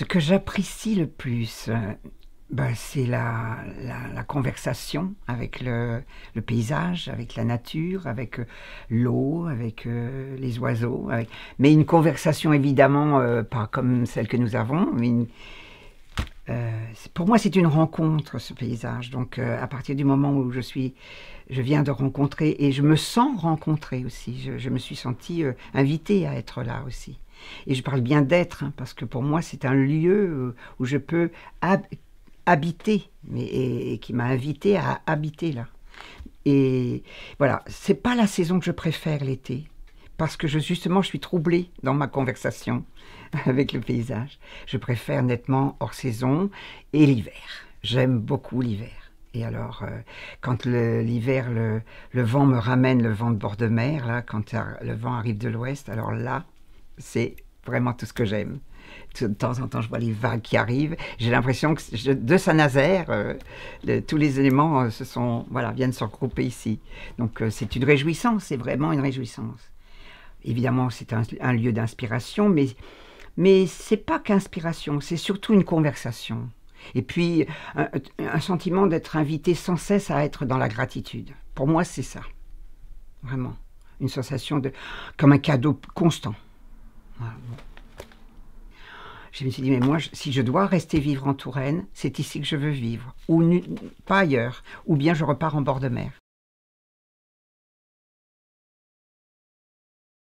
ce que j'apprécie le plus, euh, ben, c'est la, conversation avec le, paysage, avec la nature, avec euh, l'eau, avec euh, les oiseaux. Mais une conversation évidemment pas comme celle que nous avons. pour moi, c'est une rencontre ce paysage. Donc, à partir du moment où je suis, je viens de rencontrer et je me sens rencontrée aussi. Je, je me suis sentie invitée à être là aussi. Et je parle bien d'être, hein, parce que pour moi, c'est un lieu euh, où je peux habiter, mais, et, qui m'a invité à habiter là. Et voilà, c'est pas la saison que je préfère l'été, parce que justement, je suis troublée dans ma conversation avec le paysage. Je préfère nettement hors saison et l'hiver. J'aime beaucoup l'hiver. Et alors, euh, quand l'hiver, le, le, vent me ramène le vent de bord de mer, là, quand le vent arrive de l'ouest, alors là, c'est vraiment tout ce que j'aime. De temps en temps, je vois les vagues qui arrivent. J'ai l'impression que de Saint-Nazaire, euh, tous les éléments euh, se sont, voilà, viennent se regrouper ici. Donc euh, c'est une réjouissance, c'est vraiment une réjouissance. Évidemment, c'est un, lieu d'inspiration, mais, mais n'est pas qu'inspiration, c'est surtout une conversation. Et puis un, un sentiment d'être invité sans cesse à être dans la gratitude. Pour moi, c'est ça. Vraiment. Une sensation de. comme un cadeau constant je me suis dit, mais moi, si je dois rester vivre en Touraine, c'est ici que je veux vivre, ou pas ailleurs, ou bien je repars en bord de mer.